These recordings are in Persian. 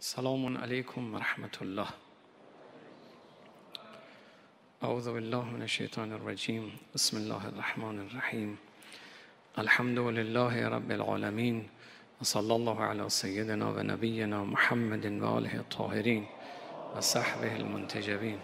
السلام عليكم ورحمة الله أعوذ بالله من الشيطان الرجيم بسم الله الرحمن الرحيم الحمد لله رب العالمين وصلى الله على سيدنا ونبينا محمد وآله الطاهرين وصحبه المنتجبين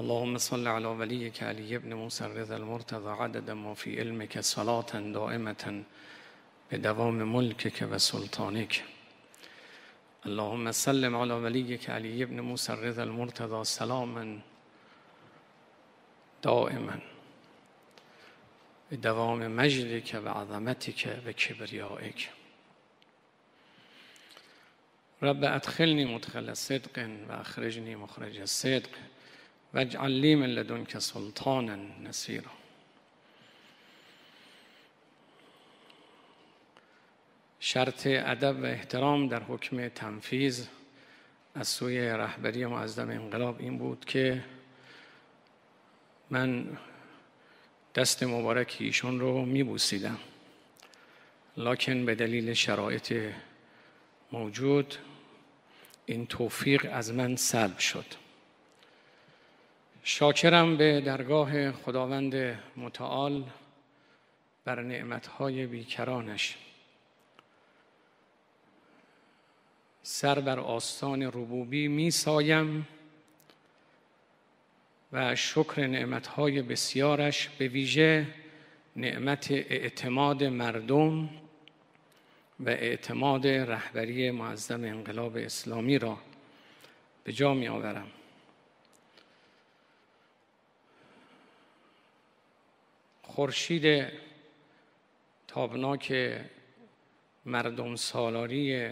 اللهم صل على وليك علي بن موسى الرضا المرتضى عددا ما في علمك صلاة دائمة به دوام که و سلطانک اللهم سلم علی ولیک علی ابن موسی رضا المرتضى سلاما دائما به دوام وعظمتك و عظمتک و کبریاک رب ادخلنی مدخل صدق و مخرج صدق واجعل لي من لدنك سلطانا نصيرا شرط ادب و احترام در حکم تنفیز از سوی رهبری معظم انقلاب این بود که من دست مبارک ایشون رو میبوسیدم لکن به دلیل شرایط موجود این توفیق از من سلب شد شاکرم به درگاه خداوند متعال بر نعمتهای بیکرانش سر بر آستان ربوبی می سایم و شکر نعمتهای بسیارش به ویژه نعمت اعتماد مردم و اعتماد رهبری معظم انقلاب اسلامی را به جا می آورم خورشید تابناک مردم سالاری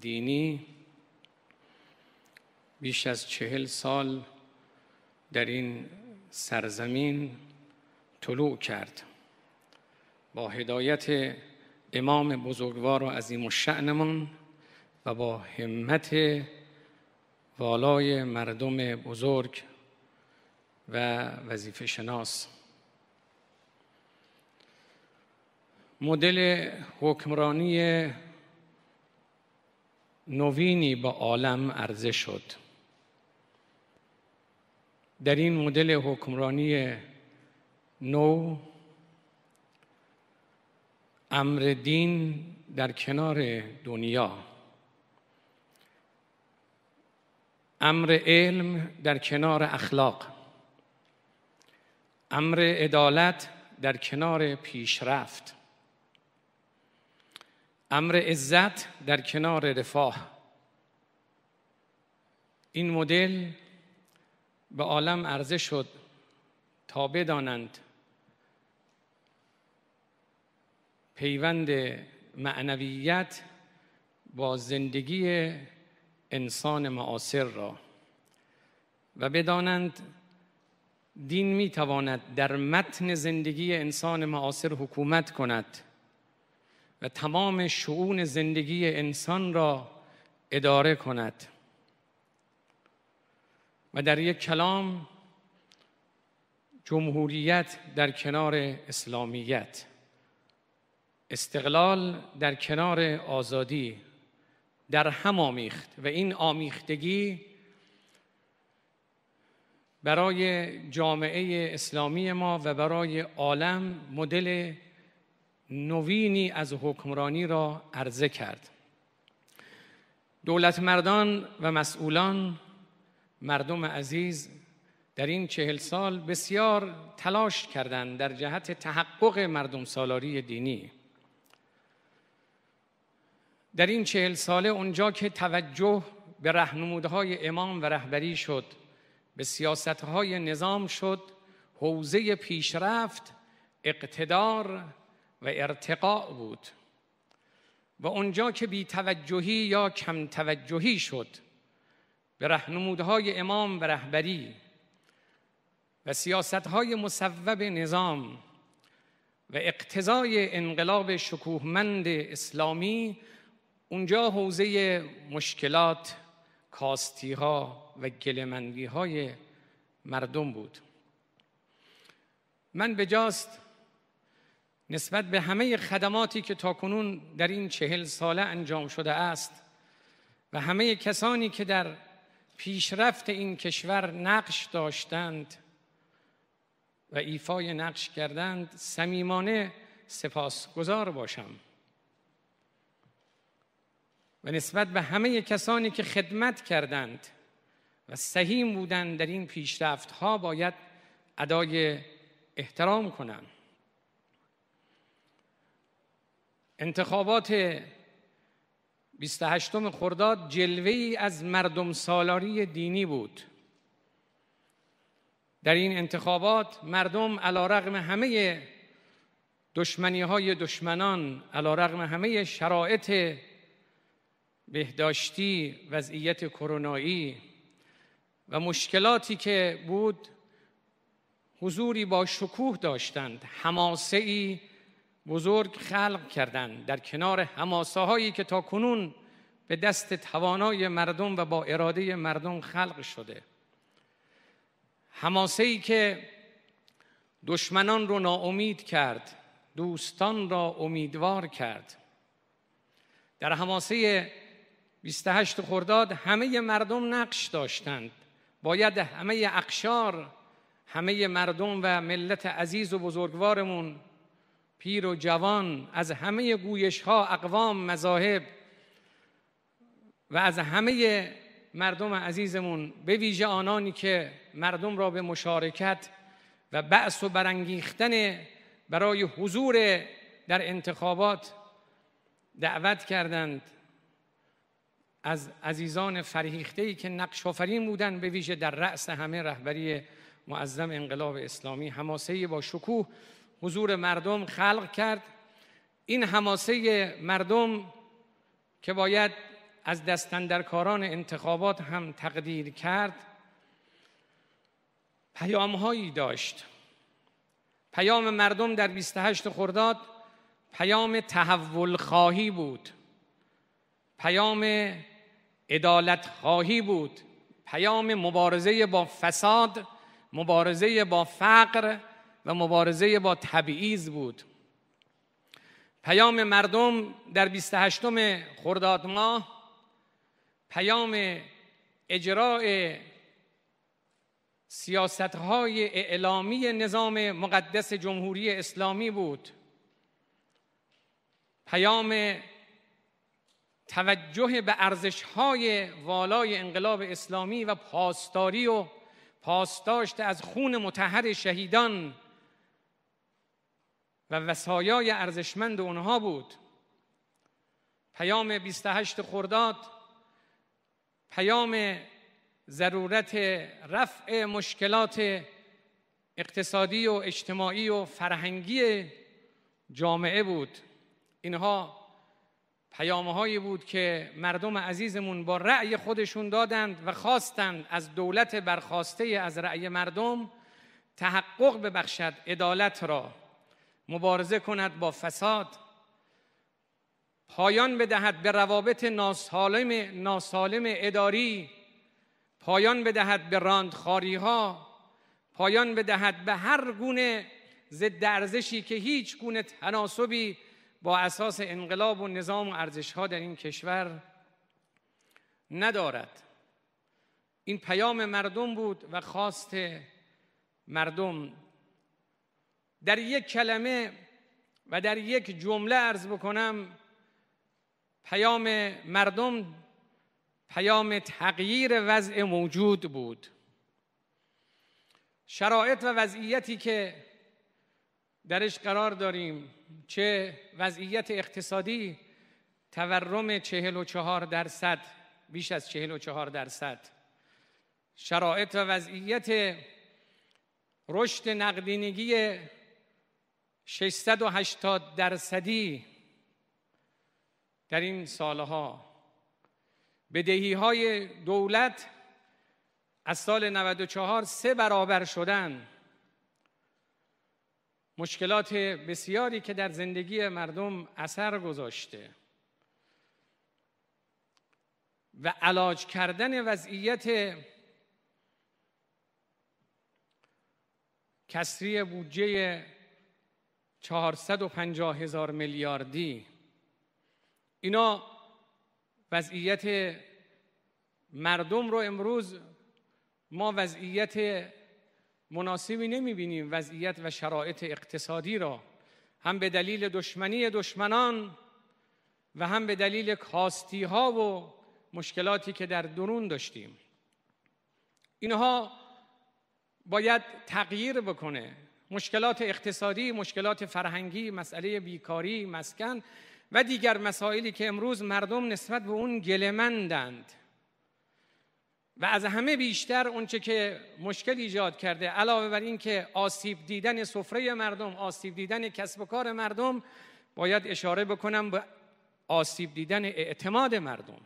دینی بیش از چهل سال در این سرزمین طلوع کرد با هدایت امام بزرگوار و عظیم و و با همت والای مردم بزرگ و وظیفه شناس مدل حکمرانی نوینی به عالم عرضه شد در این مدل حکمرانی نو امر دین در کنار دنیا امر علم در کنار اخلاق امر عدالت در کنار پیشرفت امر عزت در کنار رفاه این مدل به عالم عرضه شد تا بدانند پیوند معنویت با زندگی انسان معاصر را و بدانند دین می تواند در متن زندگی انسان معاصر حکومت کند و تمام شعون زندگی انسان را اداره کند و در یک کلام جمهوریت در کنار اسلامیت استقلال در کنار آزادی در هم آمیخت و این آمیختگی برای جامعه اسلامی ما و برای عالم مدل نوینی از حکمرانی را عرضه کرد دولت مردان و مسئولان مردم عزیز در این چهل سال بسیار تلاش کردند در جهت تحقق مردم سالاری دینی در این چهل ساله اونجا که توجه به رهنمودهای امام و رهبری شد به سیاستهای نظام شد حوزه پیشرفت اقتدار و ارتقاء بود و اونجا که بی توجهی یا کم توجهی شد به رهنمودهای امام و رهبری و سیاستهای مصوب نظام و اقتضای انقلاب شکوهمند اسلامی اونجا حوزه مشکلات کاستیها و گلمندی های مردم بود من به جاست نسبت به همه خدماتی که تاکنون در این چهل ساله انجام شده است و همه کسانی که در پیشرفت این کشور نقش داشتند و ایفای نقش کردند صمیمانه سپاسگزار باشم و نسبت به همه کسانی که خدمت کردند و سهیم بودند در این پیشرفت ها باید ادای احترام کنند انتخابات 28 خرداد جلوه ای از مردم سالاری دینی بود در این انتخابات مردم علا رغم همه دشمنی های دشمنان علا رغم همه شرایط بهداشتی وضعیت کرونایی و مشکلاتی که بود حضوری با شکوه داشتند حماسه ای بزرگ خلق کردند در کنار هماسه هایی که تا کنون به دست توانای مردم و با اراده مردم خلق شده هماسه ای که دشمنان رو ناامید کرد دوستان را امیدوار کرد در هماسه 28 خرداد همه مردم نقش داشتند باید همه اقشار همه مردم و ملت عزیز و بزرگوارمون پیر و جوان از همه گویش ها اقوام مذاهب و از همه مردم عزیزمون به ویژه آنانی که مردم را به مشارکت و بعث و برانگیختن برای حضور در انتخابات دعوت کردند از عزیزان فرهیخته ای که نقش آفرین بودند به ویژه در رأس همه رهبری معظم انقلاب اسلامی حماسه با شکوه حضور مردم خلق کرد این حماسه مردم که باید از دستندرکاران انتخابات هم تقدیر کرد پیام هایی داشت پیام مردم در 28 خرداد پیام تحول خواهی بود پیام عدالت خواهی بود پیام مبارزه با فساد مبارزه با فقر و مبارزه با تبعیض بود پیام مردم در 28 خرداد ماه پیام اجراع سیاست های اعلامی نظام مقدس جمهوری اسلامی بود پیام توجه به ارزش های والای انقلاب اسلامی و پاسداری و پاسداشت از خون متحر شهیدان و وسایای ارزشمند اونها بود پیام 28 خرداد پیام ضرورت رفع مشکلات اقتصادی و اجتماعی و فرهنگی جامعه بود اینها پیامهایی بود که مردم عزیزمون با رأی خودشون دادند و خواستند از دولت برخواسته از رأی مردم تحقق ببخشد عدالت را مبارزه کند با فساد پایان بدهد به روابط ناسالم, ناسالم اداری پایان بدهد به راندخاری ها پایان بدهد به هر گونه ضد ارزشی که هیچ گونه تناسبی با اساس انقلاب و نظام و ارزش ها در این کشور ندارد این پیام مردم بود و خواست مردم در یک کلمه و در یک جمله عرض بکنم پیام مردم پیام تغییر وضع موجود بود شرایط و وضعیتی که درش قرار داریم چه وضعیت اقتصادی تورم و چهار درصد بیش از و چهار درصد شرایط و وضعیت رشد نقدینگی 680 درصدی در این سالها بدهی های دولت از سال 94 سه برابر شدن مشکلات بسیاری که در زندگی مردم اثر گذاشته و علاج کردن وضعیت کسری بودجه 450 هزار میلیاردی اینا وضعیت مردم رو امروز ما وضعیت مناسبی بینیم وضعیت و شرایط اقتصادی را هم به دلیل دشمنی دشمنان و هم به دلیل کاستی ها و مشکلاتی که در درون داشتیم اینها باید تغییر بکنه مشکلات اقتصادی، مشکلات فرهنگی، مسئله بیکاری، مسکن و دیگر مسائلی که امروز مردم نسبت به اون گلمندند و از همه بیشتر اونچه که مشکل ایجاد کرده علاوه بر این که آسیب دیدن سفره مردم آسیب دیدن کسب و کار مردم باید اشاره بکنم به آسیب دیدن اعتماد مردم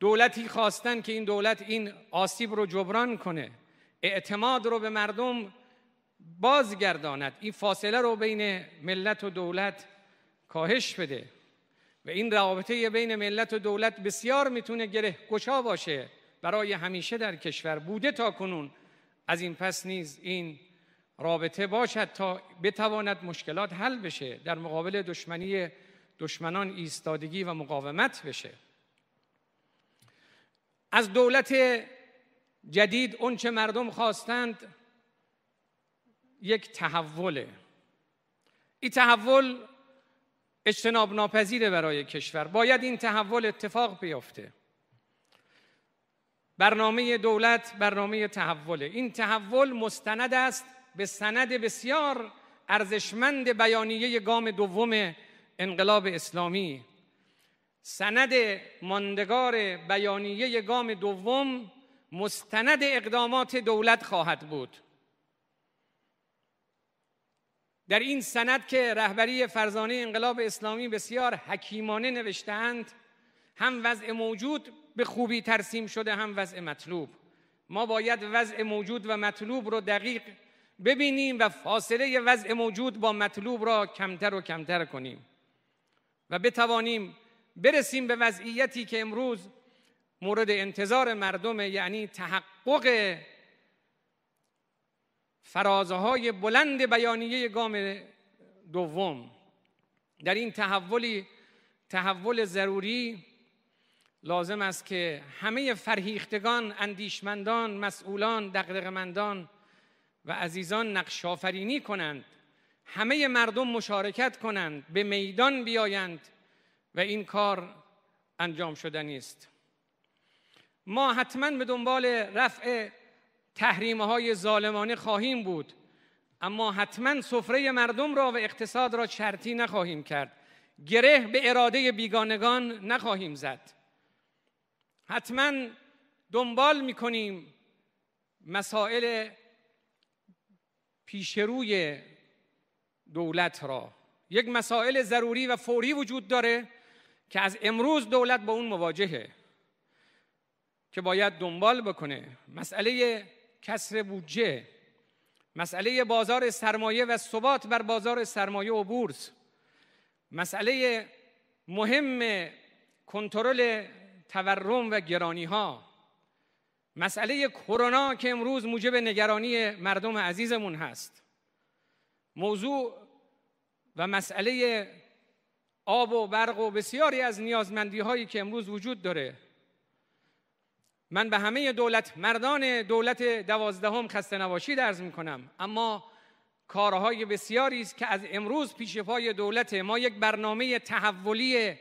دولتی خواستن که این دولت این آسیب رو جبران کنه اعتماد رو به مردم بازگرداند این فاصله رو بین ملت و دولت کاهش بده و این رابطه بین ملت و دولت بسیار میتونه گره گشا باشه برای همیشه در کشور بوده تا کنون از این پس نیز این رابطه باشد تا بتواند مشکلات حل بشه در مقابل دشمنی دشمنان ایستادگی و مقاومت بشه از دولت جدید اونچه مردم خواستند یک تحوله این تحول اجتناب ناپذیره برای کشور باید این تحول اتفاق بیفته برنامه دولت برنامه تحوله این تحول مستند است به سند بسیار ارزشمند بیانیه گام دوم انقلاب اسلامی سند ماندگار بیانیه گام دوم مستند اقدامات دولت خواهد بود در این سند که رهبری فرزانه انقلاب اسلامی بسیار حکیمانه نوشتهاند هم وضع موجود به خوبی ترسیم شده هم وضع مطلوب ما باید وضع موجود و مطلوب رو دقیق ببینیم و فاصله وضع موجود با مطلوب را کمتر و کمتر کنیم و بتوانیم برسیم به وضعیتی که امروز مورد انتظار مردم یعنی تحقق فرازهای بلند بیانیه گام دوم در این تحولی تحول ضروری لازم است که همه فرهیختگان، اندیشمندان، مسئولان، دقدقمندان و عزیزان نقشافرینی کنند همه مردم مشارکت کنند به میدان بیایند و این کار انجام شدنی است ما حتما به دنبال رفع تحریم های ظالمانه خواهیم بود اما حتما سفره مردم را و اقتصاد را چرتی نخواهیم کرد گره به اراده بیگانگان نخواهیم زد حتما دنبال میکنیم مسائل پیشروی دولت را یک مسائل ضروری و فوری وجود داره که از امروز دولت با اون مواجهه که باید دنبال بکنه مسئله کسر بودجه مسئله بازار سرمایه و ثبات بر بازار سرمایه و بورس مسئله مهم کنترل تورم و گرانی ها مسئله کرونا که امروز موجب نگرانی مردم عزیزمون هست موضوع و مسئله آب و برق و بسیاری از نیازمندی هایی که امروز وجود داره من به همه دولت مردان دولت دوازدهم خسته نباشی درز می کنم اما کارهای بسیاری است که از امروز پیش پای دولت ما یک برنامه تحولی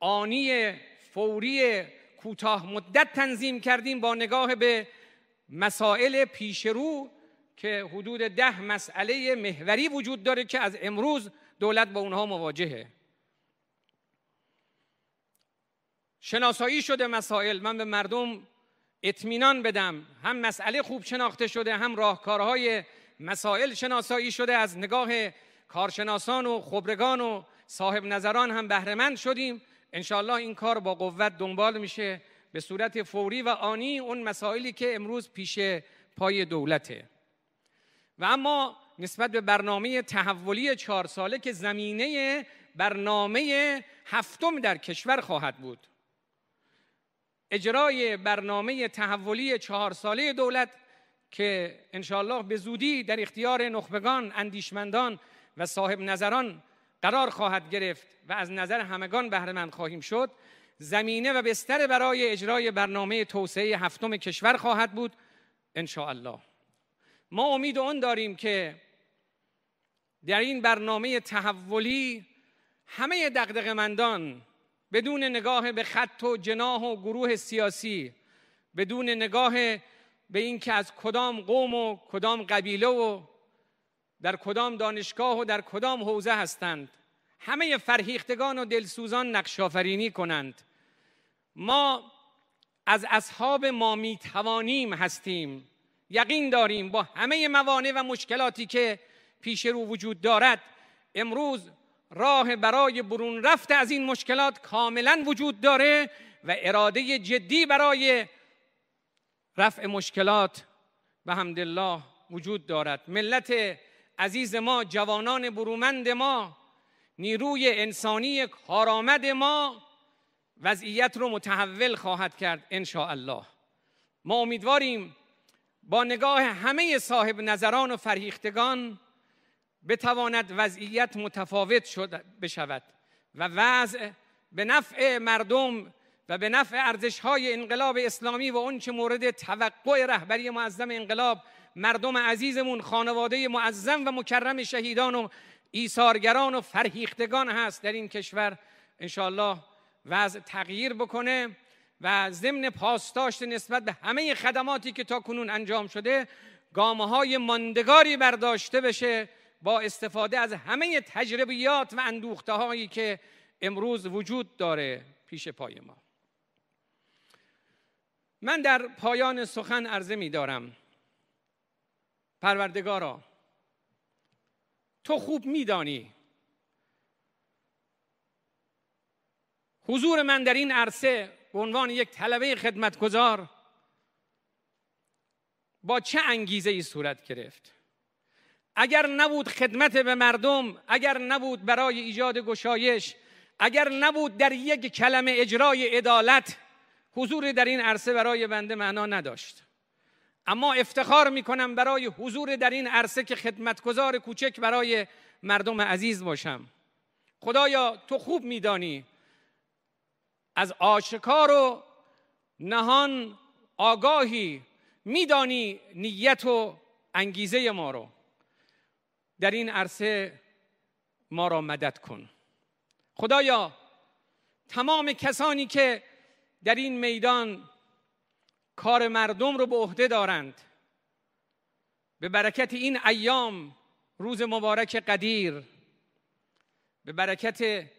آنی فوری کوتاه مدت تنظیم کردیم با نگاه به مسائل پیشرو که حدود ده مسئله محوری وجود داره که از امروز دولت با اونها مواجهه شناسایی شده مسائل من به مردم اطمینان بدم هم مسئله خوب شناخته شده هم راهکارهای مسائل شناسایی شده از نگاه کارشناسان و خبرگان و صاحب نظران هم بهرهمند شدیم انشالله این کار با قوت دنبال میشه به صورت فوری و آنی اون مسائلی که امروز پیش پای دولته و اما نسبت به برنامه تحولی چهار ساله که زمینه برنامه هفتم در کشور خواهد بود اجرای برنامه تحولی چهار ساله دولت که انشاالله به زودی در اختیار نخبگان، اندیشمندان و صاحب نظران قرار خواهد گرفت و از نظر همگان بهرمند خواهیم شد زمینه و بستر برای اجرای برنامه توسعه هفتم کشور خواهد بود انشاءالله ما امید اون داریم که در این برنامه تحولی همه دقدقمندان بدون نگاه به خط و جناح و گروه سیاسی بدون نگاه به اینکه از کدام قوم و کدام قبیله و در کدام دانشگاه و در کدام حوزه هستند همه فرهیختگان و دلسوزان نقشافرینی کنند ما از اصحاب ما میتوانیم هستیم یقین داریم با همه موانع و مشکلاتی که پیش رو وجود دارد امروز راه برای برون رفت از این مشکلات کاملا وجود داره و اراده جدی برای رفع مشکلات به همدلله وجود دارد ملت عزیز ما جوانان برومند ما نیروی انسانی کارآمد ما وضعیت رو متحول خواهد کرد ان الله ما امیدواریم با نگاه همه صاحب نظران و فرهیختگان بتواند وضعیت متفاوت شد بشود و وضع به نفع مردم و به نفع ارزش های انقلاب اسلامی و آنچه مورد توقع رهبری معظم انقلاب مردم عزیزمون خانواده معظم و مکرم شهیدان و ایثارگران و فرهیختگان هست در این کشور انشالله وضع تغییر بکنه و ضمن پاسداشت نسبت به همه خدماتی که تا کنون انجام شده گامه های ماندگاری برداشته بشه با استفاده از همه تجربیات و اندوخته هایی که امروز وجود داره پیش پای ما من در پایان سخن عرضه می دارم پروردگارا تو خوب میدانی حضور من در این عرصه به عنوان یک طلبه خدمتگزار با چه انگیزه ای صورت گرفت اگر نبود خدمت به مردم اگر نبود برای ایجاد گشایش اگر نبود در یک کلمه اجرای عدالت حضور در این عرصه برای بنده معنا نداشت اما افتخار میکنم برای حضور در این عرصه که خدمتگزار کوچک برای مردم عزیز باشم خدایا تو خوب میدانی از آشکار و نهان آگاهی میدانی نیت و انگیزه ما رو در این عرصه ما را مدد کن خدایا تمام کسانی که در این میدان کار مردم رو به عهده دارند به برکت این ایام روز مبارک قدیر به برکت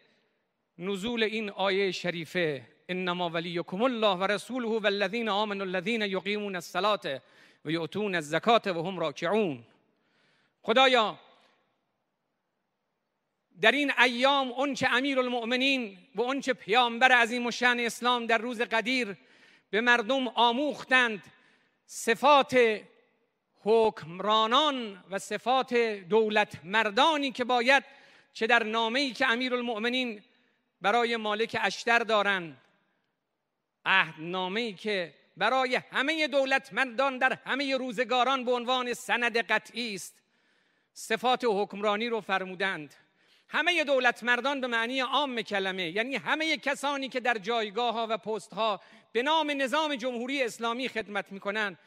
نزول این آیه شریفه انما ولیکم الله و رسوله و آمنوا الذین یقیمون الصلاة و یؤتون الزکات و هم راکعون خدایا در این ایام اونچه امیر المؤمنین و اونچه پیامبر عظیم و شن اسلام در روز قدیر به مردم آموختند صفات حکمرانان و صفات دولت مردانی که باید چه در ای که امیر المؤمنین برای مالک اشتر دارند ای که برای همه دولت مردان در همه روزگاران به عنوان سند قطعی است صفات حکمرانی رو فرمودند همه مردان به معنی عام کلمه یعنی همه کسانی که در جایگاه ها و پست ها به نام نظام جمهوری اسلامی خدمت میکنند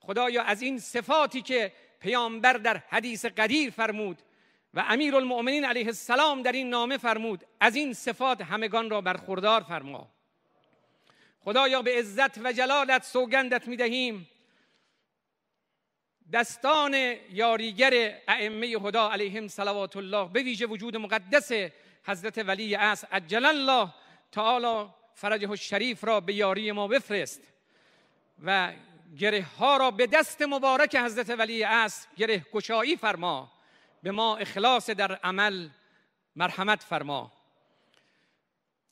خدایا از این صفاتی که پیامبر در حدیث قدیر فرمود و امیر المؤمنین علیه السلام در این نامه فرمود از این صفات همگان را برخوردار فرما خدایا به عزت و جلالت سوگندت می دهیم دستان یاریگر ائمه خدا علیهم صلوات الله به ویژه وجود مقدس حضرت ولی اس عجل الله تعالی فرجه الشریف را به یاری ما بفرست و گره ها را به دست مبارک حضرت ولی اس گره گشایی فرما به ما اخلاص در عمل مرحمت فرما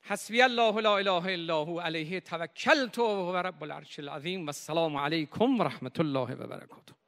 حسبی الله لا اله الا هو علیه توکلت و رب العرش العظیم و السلام علیکم و رحمت الله و برکاته